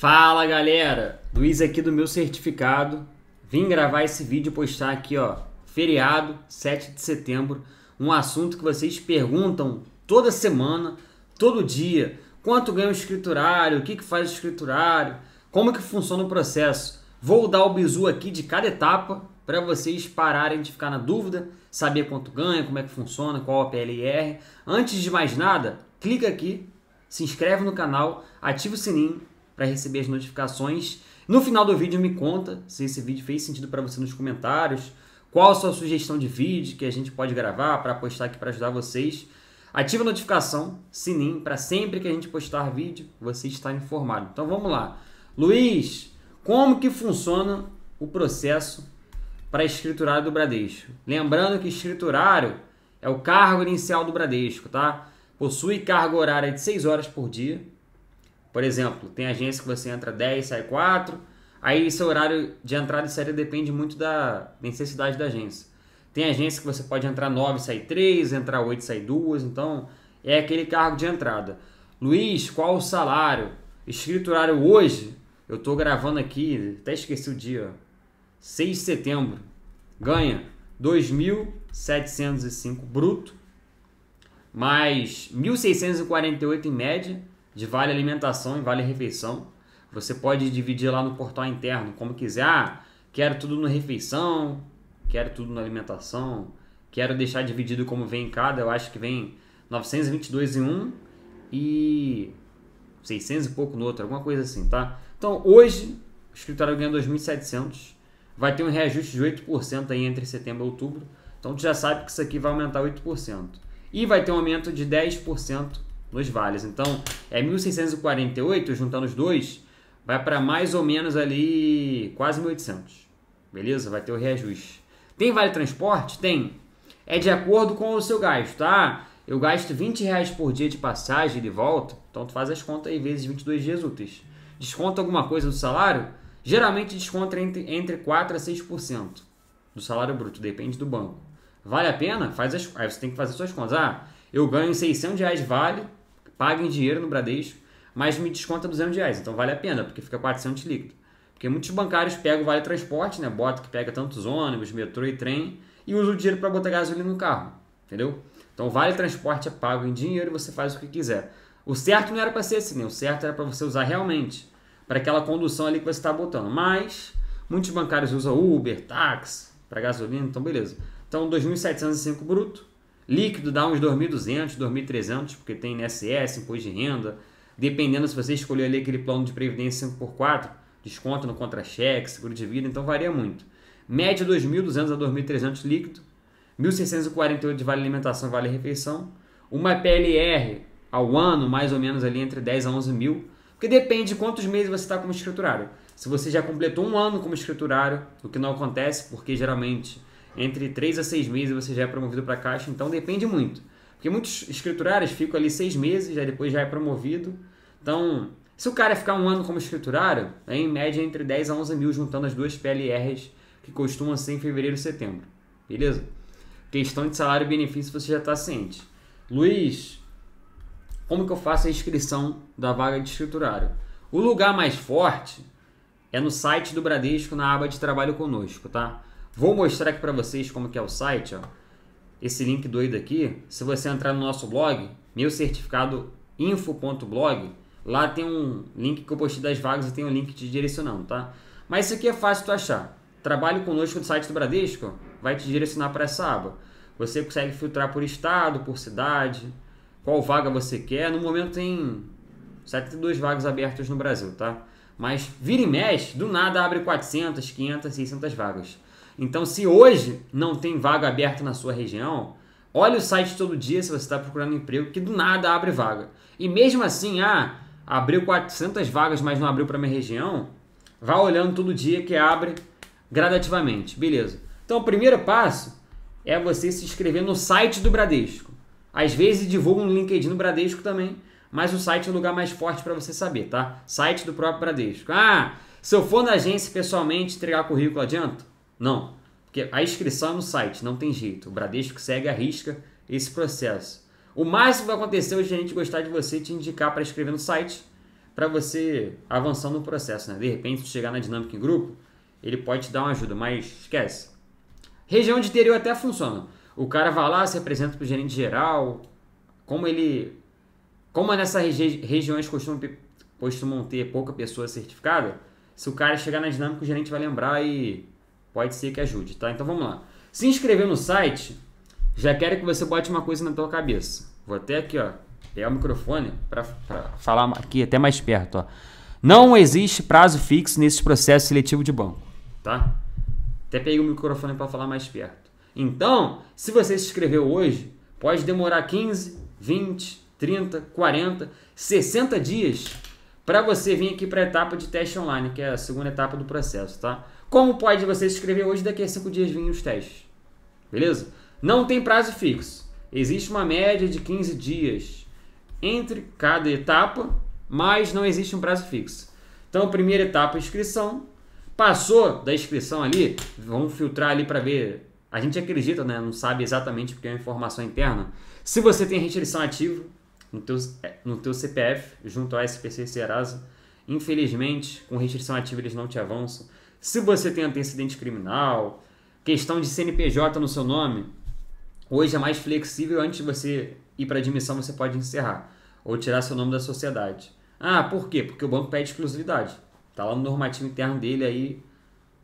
Fala galera, Luiz aqui do meu certificado. Vim gravar esse vídeo postar aqui, ó, feriado, 7 de setembro, um assunto que vocês perguntam toda semana, todo dia, quanto ganha o escriturário, o que que faz o escriturário, como que funciona o processo. Vou dar o bizu aqui de cada etapa para vocês pararem de ficar na dúvida, saber quanto ganha, como é que funciona, qual a PLR. Antes de mais nada, clica aqui, se inscreve no canal, ativa o sininho para receber as notificações. No final do vídeo me conta se esse vídeo fez sentido para você nos comentários, qual a sua sugestão de vídeo que a gente pode gravar para postar aqui para ajudar vocês. Ativa a notificação, sininho, para sempre que a gente postar vídeo, você está informado. Então vamos lá. Luiz, como que funciona o processo para escriturário do Bradesco? Lembrando que escriturário é o cargo inicial do Bradesco, tá? Possui carga horária de 6 horas por dia, por exemplo, tem agência que você entra 10, sai 4. Aí seu horário de entrada e saída depende muito da necessidade da agência. Tem agência que você pode entrar 9, sair 3, entrar 8, sair 2. Então, é aquele cargo de entrada. Luiz, qual o salário? Escriturário hoje. Eu estou gravando aqui, até esqueci o dia. 6 de setembro. Ganha 2.705 bruto, mais 1.648 em média de vale alimentação e vale refeição. Você pode dividir lá no portal interno como quiser. Ah, quero tudo na refeição, quero tudo na alimentação, quero deixar dividido como vem em cada. Eu acho que vem 922 em um e 600 e pouco no outro, alguma coisa assim, tá? Então hoje o escritório ganha 2.700, vai ter um reajuste de 8% aí entre setembro e outubro. Então tu já sabe que isso aqui vai aumentar 8%. E vai ter um aumento de 10% nos vales. Então, é 1648, juntando os dois, vai para mais ou menos ali quase 1800. Beleza? Vai ter o reajuste. Tem vale transporte? Tem. É de acordo com o seu gasto, tá? Eu gasto 20 reais por dia de passagem de volta, então tu faz as contas aí vezes 22 dias úteis. Desconta alguma coisa do salário? Geralmente desconta entre, entre 4 a 6% do salário bruto, depende do banco. Vale a pena? Faz as, aí você tem que fazer suas contas. Ah, eu ganho 600 reais vale, paga em dinheiro no Bradesco, mas me desconta 200 reais. Então vale a pena, porque fica 400 líquido. Porque muitos bancários pegam o vale transporte, né? Bota que pega tantos ônibus, metrô e trem e usa o dinheiro para botar gasolina no carro, entendeu? Então vale transporte é pago em dinheiro e você faz o que quiser. O certo não era para ser assim, né? o certo era para você usar realmente para aquela condução ali que você está botando. Mas muitos bancários usam Uber, táxi para gasolina, então beleza. Então 2.705 bruto Líquido dá uns 2.200, 2.300, porque tem INSS, imposto de renda. Dependendo se você escolher ali aquele plano de previdência 5x4, desconto no contra-cheque, seguro de vida, então varia muito. Média 2.200 a 2.300 líquido, 1.648 de vale alimentação, vale refeição. Uma PLR ao ano, mais ou menos ali entre 10 a 11 mil, porque depende de quantos meses você está como escriturário. Se você já completou um ano como escriturário, o que não acontece, porque geralmente entre 3 a 6 meses você já é promovido para caixa, então depende muito. Porque muitos escriturários ficam ali 6 meses, aí depois já é promovido. Então, se o cara ficar um ano como escriturário, é em média entre 10 a 11 mil, juntando as duas PLRs que costumam ser em fevereiro e setembro. Beleza? Questão de salário e benefício você já está ciente. Luiz, como que eu faço a inscrição da vaga de escriturário? O lugar mais forte é no site do Bradesco, na aba de trabalho conosco, tá? Vou mostrar aqui para vocês como que é o site, ó. Esse link doido aqui, se você entrar no nosso blog, meu certificado info.blog, lá tem um link que eu postei das vagas e tem um link te direcionando, tá? Mas isso aqui é fácil de achar. Trabalhe conosco no site do Bradesco, vai te direcionar para essa aba. Você consegue filtrar por estado, por cidade, qual vaga você quer. No momento tem 72 vagas abertas no Brasil, tá? Mas vira e mexe, do nada abre 400, 500, 600 vagas. Então, se hoje não tem vaga aberta na sua região, olhe o site todo dia se você está procurando emprego, que do nada abre vaga. E mesmo assim, ah, abriu 400 vagas, mas não abriu para minha região, vá olhando todo dia que abre gradativamente. Beleza. Então, o primeiro passo é você se inscrever no site do Bradesco. Às vezes divulga um LinkedIn no Bradesco também, mas o site é o lugar mais forte para você saber, tá? Site do próprio Bradesco. Ah, se eu for na agência pessoalmente entregar currículo, adianta? Não, porque a inscrição é no site, não tem jeito. O Bradesco segue a risca esse processo. O máximo que vai acontecer é o gerente gostar de você e te indicar para escrever no site, para você avançar no processo. Né? De repente, se chegar na dinâmica em grupo, ele pode te dar uma ajuda, mas esquece. Região de interior até funciona. O cara vai lá, se apresenta para o gerente geral, como ele. Como nessas regi regiões costumam, costumam ter pouca pessoa certificada, se o cara chegar na dinâmica, o gerente vai lembrar e Pode ser que ajude, tá? Então vamos lá. Se inscrever no site, já quero que você bote uma coisa na tua cabeça. Vou até aqui, ó, pegar o microfone para falar aqui até mais perto, ó. Não existe prazo fixo nesse processo seletivo de banco, tá? Até peguei o microfone para falar mais perto. Então, se você se inscreveu hoje, pode demorar 15, 20, 30, 40, 60 dias para você vir aqui para a etapa de teste online, que é a segunda etapa do processo, tá? Como pode você se inscrever hoje daqui a cinco dias vêm os testes? Beleza? Não tem prazo fixo. Existe uma média de 15 dias entre cada etapa, mas não existe um prazo fixo. Então, primeira etapa, inscrição. Passou da inscrição ali, vamos filtrar ali para ver. A gente acredita, né? Não sabe exatamente porque é uma informação interna. Se você tem restrição ativa, no teu, é, no teu CPF junto ao SPC Serasa. Infelizmente, com restrição ativa eles não te avançam. Se você tem antecedente criminal, questão de CNPJ no seu nome, hoje é mais flexível. Antes de você ir para admissão, você pode encerrar ou tirar seu nome da sociedade. Ah, por quê? Porque o banco pede exclusividade. Tá lá no normativo interno dele aí,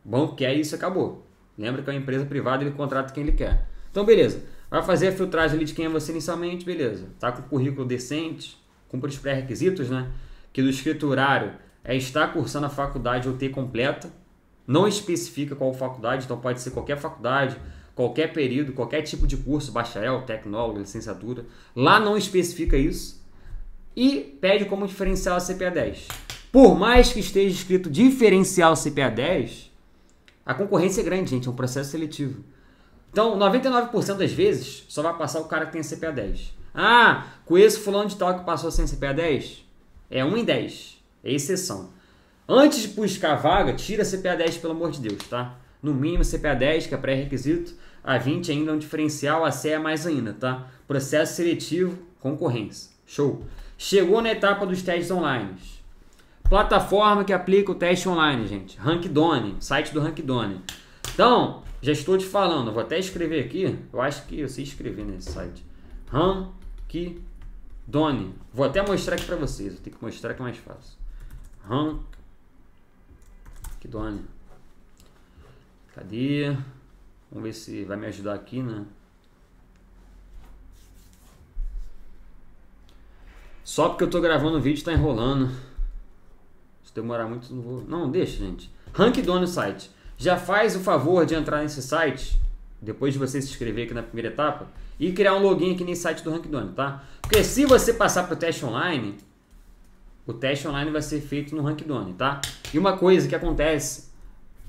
banco quer isso acabou. Lembra que é uma empresa privada, ele contrata quem ele quer. Então, beleza. Vai fazer a filtragem ali de quem é você inicialmente, beleza. Tá com o currículo decente, cumpre os pré-requisitos, né? Que do escriturário é estar cursando a faculdade ou ter completa. Não especifica qual faculdade, então pode ser qualquer faculdade, qualquer período, qualquer tipo de curso, bacharel, tecnólogo, licenciatura. Lá não especifica isso. E pede como diferencial a CPA 10. Por mais que esteja escrito diferencial CPA 10, a concorrência é grande, gente, é um processo seletivo. Então, 99% das vezes, só vai passar o cara que tem CPA 10. Ah, conheço fulano de tal que passou sem CPA 10? É 1 em 10. É exceção. Antes de buscar vaga, tira CPA 10, pelo amor de Deus, tá? No mínimo CPA 10, que é pré-requisito. A 20 ainda é um diferencial, a C é mais ainda, tá? Processo seletivo, concorrência. Show. Chegou na etapa dos testes online. Plataforma que aplica o teste online, gente. Rankdone, site do Rankdone. Então, já estou te falando, vou até escrever aqui. Eu acho que eu sei escrever nesse site. Rankdone. Vou até mostrar aqui para vocês. Tem que mostrar que é mais fácil. Rankdone. Cadê? Vamos ver se vai me ajudar aqui, né? Só porque eu tô gravando o vídeo tá enrolando. Se demorar muito, não vou. Não, deixa, gente. Rank dono site. Já faz o favor de entrar nesse site, depois de você se inscrever aqui na primeira etapa, e criar um login aqui nesse site do Rankdone, tá? Porque se você passar para o teste online, o teste online vai ser feito no Rankdone, tá? E uma coisa que acontece,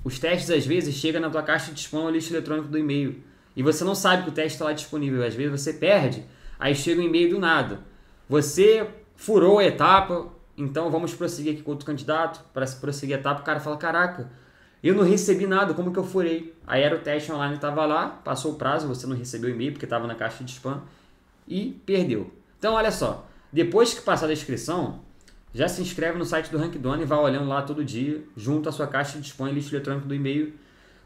os testes às vezes chegam na tua caixa de spam ou lixo eletrônico do e-mail, e você não sabe que o teste está lá disponível, às vezes você perde, aí chega o um e-mail do nada. Você furou a etapa, então vamos prosseguir aqui com outro candidato, para se prosseguir a etapa, o cara fala, caraca eu não recebi nada, como que eu furei? Aí era o teste online, estava lá, passou o prazo, você não recebeu o e-mail porque estava na caixa de spam e perdeu. Então olha só, depois que passar a inscrição, já se inscreve no site do Rankdown e vai olhando lá todo dia, junto à sua caixa de spam e lixo eletrônico do e-mail,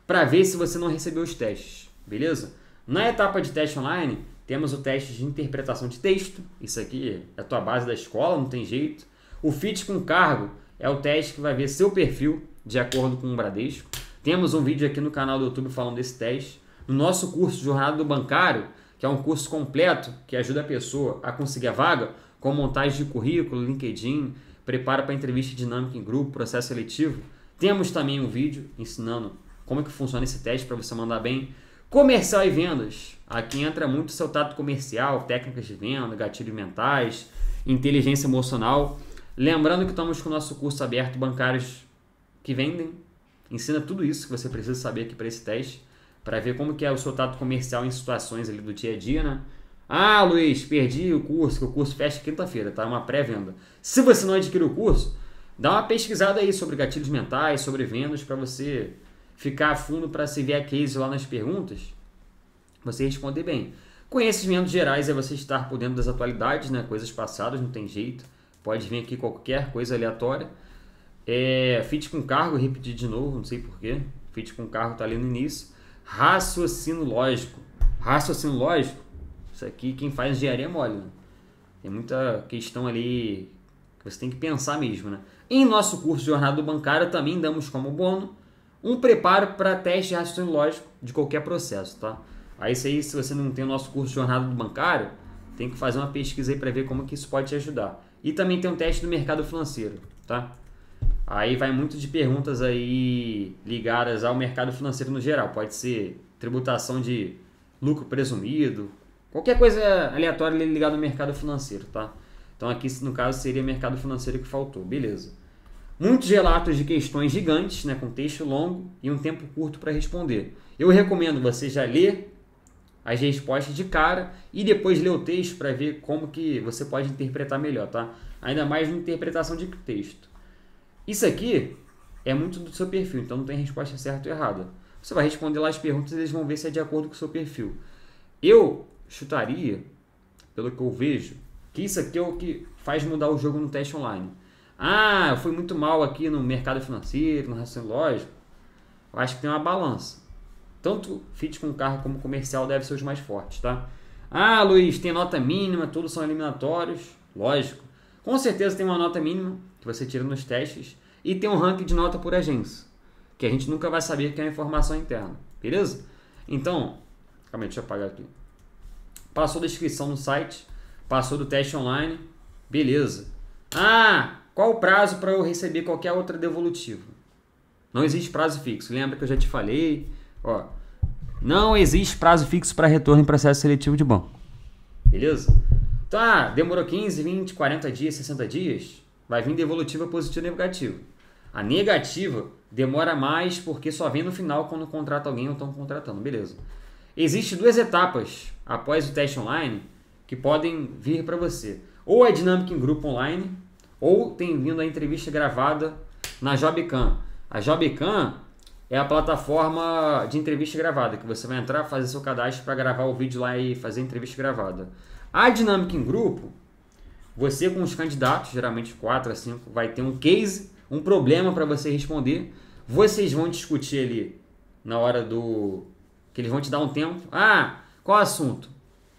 para ver se você não recebeu os testes, beleza? Na etapa de teste online, temos o teste de interpretação de texto, isso aqui é a tua base da escola, não tem jeito. O fit com cargo é o teste que vai ver seu perfil de acordo com o Bradesco. Temos um vídeo aqui no canal do YouTube falando desse teste. No nosso curso Jornada do Bancário, que é um curso completo que ajuda a pessoa a conseguir a vaga, com montagem de currículo, LinkedIn, prepara para entrevista dinâmica em grupo, processo seletivo. Temos também um vídeo ensinando como é que funciona esse teste para você mandar bem. Comercial e vendas. Aqui entra muito o seu tato comercial, técnicas de venda, gatilhos mentais, inteligência emocional. Lembrando que estamos com o nosso curso aberto Bancários que vendem. Ensina tudo isso que você precisa saber aqui para esse teste, para ver como que é o seu tato comercial em situações ali do dia a dia, né? Ah, Luiz, perdi o curso, que o curso fecha quinta-feira, tá? Uma pré-venda. Se você não adquiriu o curso, dá uma pesquisada aí sobre gatilhos mentais, sobre vendas, para você ficar a fundo para se ver a case lá nas perguntas, você responder bem. Conhecimentos gerais é você estar por dentro das atualidades, né? Coisas passadas, não tem jeito. Pode vir aqui qualquer coisa aleatória. É, fit com cargo, repetir de novo, não sei porquê. Fit com cargo está ali no início. Raciocínio lógico. Raciocínio lógico, isso aqui quem faz engenharia é mole. Né? Tem muita questão ali que você tem que pensar mesmo. Né? Em nosso curso de Jornada Bancária também damos como bônus um preparo para teste de raciocínio lógico de qualquer processo. Tá? Aí, isso aí, se você não tem o nosso curso de Jornada do Bancário, tem que fazer uma pesquisa aí para ver como que isso pode te ajudar. E também tem um teste do mercado financeiro, tá? Aí vai muito de perguntas aí ligadas ao mercado financeiro no geral. Pode ser tributação de lucro presumido, qualquer coisa aleatória ligada ao mercado financeiro, tá? Então aqui no caso seria mercado financeiro que faltou, beleza. Muitos relatos de questões gigantes, né, com texto longo e um tempo curto para responder. Eu recomendo você já ler as respostas de cara e depois ler o texto para ver como que você pode interpretar melhor, tá? Ainda mais na interpretação de texto. Isso aqui é muito do seu perfil, então não tem resposta certa ou errada. Você vai responder lá as perguntas e eles vão ver se é de acordo com o seu perfil. Eu chutaria, pelo que eu vejo, que isso aqui é o que faz mudar o jogo no teste online. Ah, eu fui muito mal aqui no mercado financeiro, no raciocínio lógico. Eu acho que tem uma balança. Tanto fit com carro como comercial devem ser os mais fortes, tá? Ah, Luiz, tem nota mínima, todos são eliminatórios. Lógico. Com certeza tem uma nota mínima, que você tira nos testes, e tem um ranking de nota por agência, que a gente nunca vai saber que é a informação interna, beleza? Então, calma aí, deixa eu apagar aqui. Passou da inscrição no site, passou do teste online, beleza. Ah, qual o prazo para eu receber qualquer outra devolutiva? Não existe prazo fixo, lembra que eu já te falei? Ó, não existe prazo fixo para retorno em processo seletivo de banco, beleza? Tá, demorou 15, 20, 40 dias, 60 dias? Vai vindo evolutiva positiva e negativa. A negativa demora mais porque só vem no final quando contrata alguém ou estão contratando, beleza. Existem duas etapas após o teste online que podem vir para você. Ou a é dinâmica em grupo online, ou tem vindo a entrevista gravada na Jobcam. A Jobcam é a plataforma de entrevista gravada, que você vai entrar, fazer seu cadastro para gravar o vídeo lá e fazer entrevista gravada. A dinâmica em grupo você com os candidatos, geralmente 4 a 5, vai ter um case, um problema para você responder. Vocês vão discutir ali na hora do que eles vão te dar um tempo. Ah, qual assunto?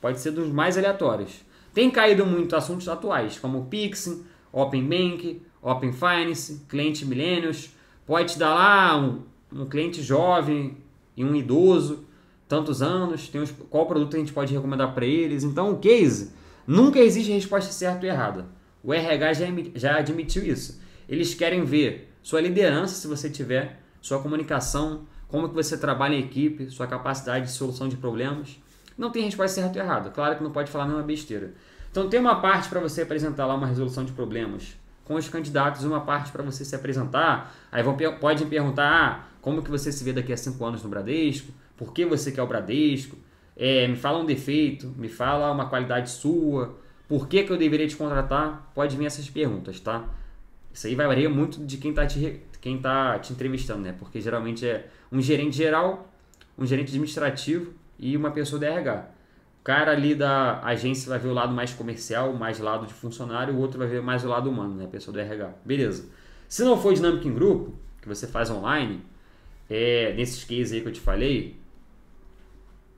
Pode ser dos mais aleatórios. Tem caído muito assuntos atuais, como Pix, Open Bank, Open Finance, cliente millennials. Pode te dar lá um, um cliente jovem e um idoso, tantos anos, tem uns, qual produto a gente pode recomendar para eles. Então, o case Nunca existe resposta certa ou errada. O RH já, já admitiu isso. Eles querem ver sua liderança, se você tiver, sua comunicação, como que você trabalha em equipe, sua capacidade de solução de problemas. Não tem resposta certa ou errada. Claro que não pode falar nenhuma besteira. Então tem uma parte para você apresentar lá uma resolução de problemas com os candidatos, uma parte para você se apresentar. Aí vão podem perguntar ah, como que você se vê daqui a cinco anos no Bradesco, por que você quer o Bradesco, é, me fala um defeito, me fala uma qualidade sua, por que, que eu deveria te contratar? Pode vir essas perguntas, tá? Isso aí varia muito de quem está te, quem tá te entrevistando, né? Porque geralmente é um gerente geral, um gerente administrativo e uma pessoa de RH. O cara ali da agência vai ver o lado mais comercial, mais lado de funcionário, o outro vai ver mais o lado humano, né? A pessoa do RH. Beleza. Se não for dinâmico em grupo, que você faz online, é, nesses cases aí que eu te falei,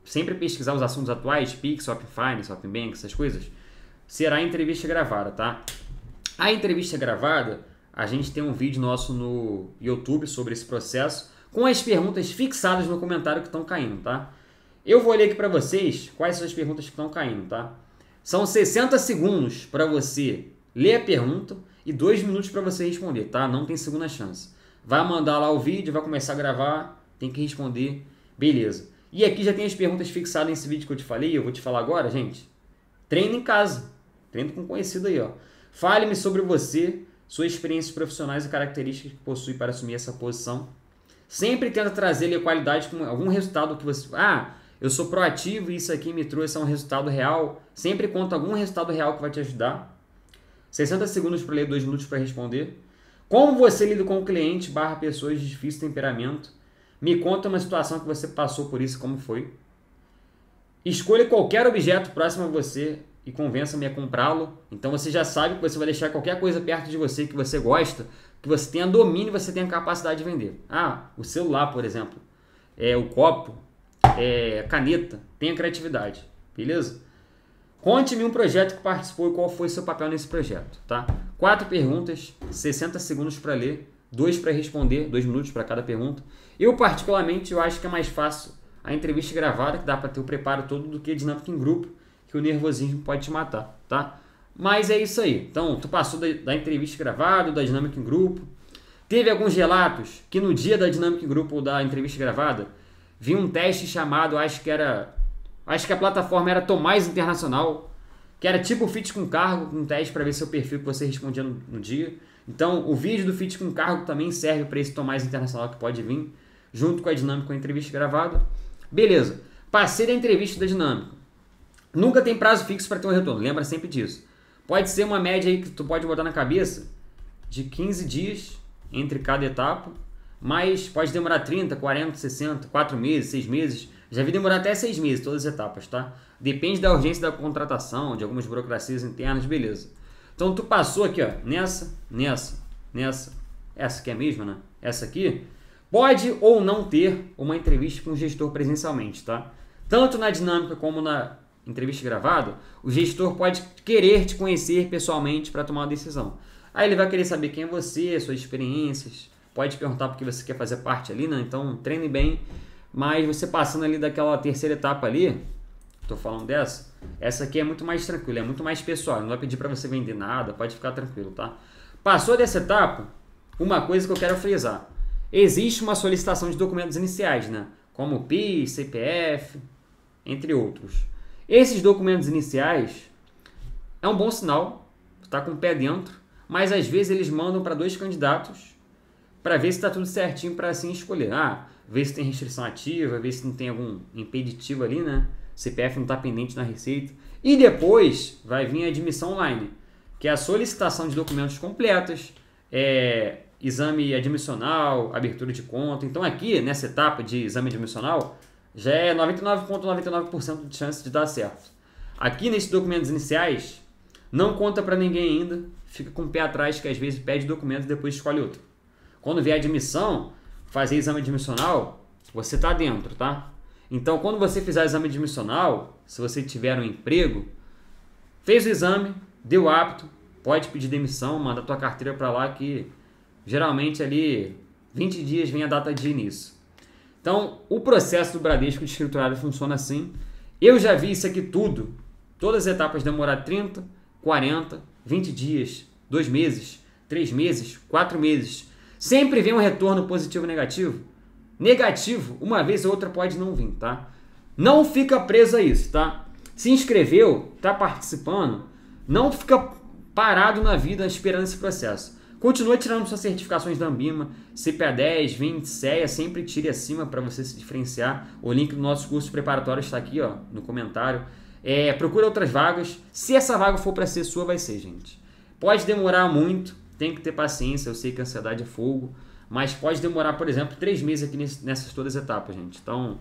sempre pesquisar os assuntos atuais, Pix, Swap Finance, Swap Bank, essas coisas, será a entrevista gravada, tá? A entrevista gravada, a gente tem um vídeo nosso no YouTube sobre esse processo, com as perguntas fixadas no comentário que estão caindo, tá? Eu vou ler aqui para vocês quais são as perguntas que estão caindo, tá? São 60 segundos para você ler a pergunta e 2 minutos para você responder, tá? Não tem segunda chance. Vai mandar lá o vídeo, vai começar a gravar, tem que responder, beleza. E aqui já tem as perguntas fixadas nesse vídeo que eu te falei, eu vou te falar agora, gente. Treino em casa. Treino com conhecido aí, ó. Fale-me sobre você, suas experiências profissionais e características que possui para assumir essa posição. Sempre tenta trazer a qualidade com algum resultado que você. Ah, eu sou proativo e isso aqui me trouxe um resultado real. Sempre conta algum resultado real que vai te ajudar. 60 segundos para ler, 2 minutos para responder. Como você lida com o cliente barra pessoas de difícil temperamento? Me conta uma situação que você passou por isso, como foi. Escolha qualquer objeto próximo a você e convença-me a comprá-lo. Então você já sabe que você vai deixar qualquer coisa perto de você que você gosta, que você tenha domínio e você tenha capacidade de vender. Ah, o celular, por exemplo. É, o copo, é, caneta. Tenha criatividade. Beleza? Conte-me um projeto que participou e qual foi seu papel nesse projeto, tá? Quatro perguntas, 60 segundos para ler dois para responder, dois minutos para cada pergunta. Eu, particularmente, eu acho que é mais fácil a entrevista gravada, que dá para ter o preparo todo, do que a dinâmica em grupo, que o nervosismo pode te matar, tá? Mas é isso aí. Então, tu passou da, da entrevista gravada, da dinâmica em grupo. Teve alguns relatos que no dia da dinâmica em grupo ou da entrevista gravada, vi um teste chamado, acho que era, acho que a plataforma era Tomás Internacional, que era tipo fit com cargo, um teste para ver seu é perfil que você respondia no, no dia. Então, o vídeo do Fit com Cargo também serve para esse tom mais internacional que pode vir, junto com a dinâmica com a entrevista gravada. Beleza, passei da entrevista da dinâmica. Nunca tem prazo fixo para ter um retorno, lembra sempre disso. Pode ser uma média aí que tu pode botar na cabeça de 15 dias entre cada etapa, mas pode demorar 30, 40, 60, 4 meses, 6 meses. Já vi demorar até 6 meses todas as etapas, tá? Depende da urgência da contratação, de algumas burocracias internas, beleza. Então tu passou aqui, ó, nessa, nessa, nessa, essa que é a mesma, né? Essa aqui, pode ou não ter uma entrevista com o gestor presencialmente, tá? Tanto na dinâmica como na entrevista gravada, o gestor pode querer te conhecer pessoalmente para tomar uma decisão. Aí ele vai querer saber quem é você, suas experiências, pode perguntar porque você quer fazer parte ali, né? Então treine bem, mas você passando ali daquela terceira etapa ali, tô falando dessa, essa aqui é muito mais tranquila, é muito mais pessoal, não vai pedir para você vender nada, pode ficar tranquilo, tá? Passou dessa etapa, uma coisa que eu quero frisar. Existe uma solicitação de documentos iniciais, né? Como PIS, CPF, entre outros. Esses documentos iniciais é um bom sinal, está com o pé dentro, mas às vezes eles mandam para dois candidatos para ver se está tudo certinho para assim escolher. Ah, ver se tem restrição ativa, ver se não tem algum impeditivo ali, né? CPF não está pendente na Receita. E depois vai vir a admissão online, que é a solicitação de documentos completos, é, exame admissional, abertura de conta. Então aqui, nessa etapa de exame admissional, já é 99,99% ,99 de chance de dar certo. Aqui nesses documentos iniciais, não conta para ninguém ainda, fica com o pé atrás que às vezes pede documento e depois escolhe outro. Quando vier a admissão, fazer exame admissional, você está dentro, tá? Então, quando você fizer o exame admissional, se você tiver um emprego, fez o exame, deu apto, pode pedir demissão, manda tua carteira para lá que geralmente ali 20 dias vem a data de início. Então, o processo do Bradesco de escriturário funciona assim. Eu já vi isso aqui tudo. Todas as etapas demoram 30, 40, 20 dias, 2 meses, 3 meses, 4 meses. Sempre vem um retorno positivo ou negativo. Negativo, uma vez ou outra pode não vir, tá? Não fica preso a isso, tá? Se inscreveu, tá participando, não fica parado na vida esperando esse processo. Continua tirando suas certificações da Ambima, CPA 10, 20, CEA, sempre tire acima para você se diferenciar. O link do nosso curso preparatório está aqui, ó, no comentário. É, procura outras vagas. Se essa vaga for para ser sua, vai ser, gente. Pode demorar muito, tem que ter paciência. Eu sei que a ansiedade é fogo. Mas pode demorar, por exemplo, três meses aqui nessas todas as etapas, gente. Então,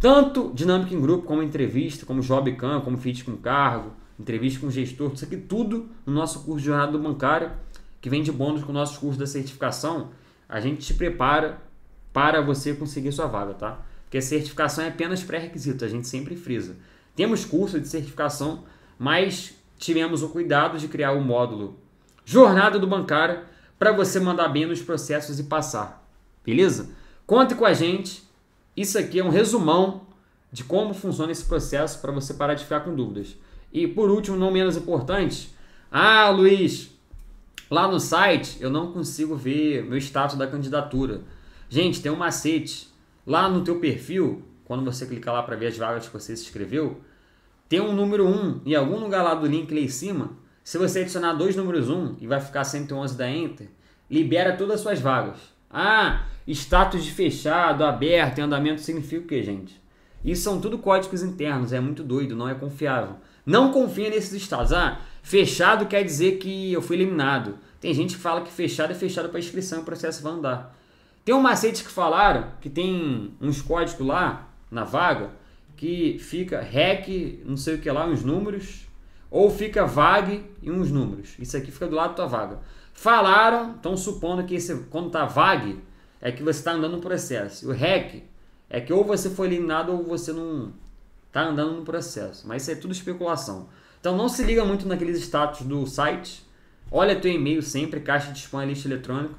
tanto dinâmica em grupo, como entrevista, como job cam, como fit com cargo, entrevista com gestor, isso aqui tudo no nosso curso de jornada do bancário, que vem de bônus com o nosso curso da certificação, a gente te prepara para você conseguir sua vaga, tá? Porque a certificação é apenas pré-requisito, a gente sempre frisa. Temos curso de certificação, mas tivemos o cuidado de criar o módulo Jornada do Bancário, para você mandar bem nos processos e passar. Beleza? Conte com a gente. Isso aqui é um resumão de como funciona esse processo para você parar de ficar com dúvidas. E por último, não menos importante, ah, Luiz, lá no site eu não consigo ver meu status da candidatura. Gente, tem um macete. Lá no teu perfil, quando você clicar lá para ver as vagas que você se inscreveu, tem um número 1 em algum lugar lá do link lá em cima se você adicionar dois números 1 um, e vai ficar 111 da Enter, libera todas as suas vagas. Ah, status de fechado, aberto, em andamento significa o que, gente? Isso são tudo códigos internos, é muito doido, não é confiável. Não confia nesses estados. Ah, fechado quer dizer que eu fui eliminado. Tem gente que fala que fechado é fechado para inscrição, o processo vai andar. Tem um macete que falaram que tem uns códigos lá na vaga que fica REC, não sei o que lá, uns números ou fica vague e uns números. Isso aqui fica do lado da tua vaga. Falaram, estão supondo que esse, quando está vague, é que você está andando no processo. O REC é que ou você foi eliminado ou você não está andando no processo. Mas isso é tudo especulação. Então não se liga muito naqueles status do site. Olha teu e-mail sempre, caixa de spam, lista eletrônico,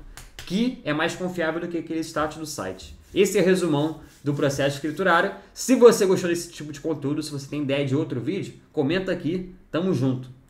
que é mais confiável do que aquele status do site. Esse é o resumão do processo escriturário. Se você gostou desse tipo de conteúdo, se você tem ideia de outro vídeo, comenta aqui Tamo junto.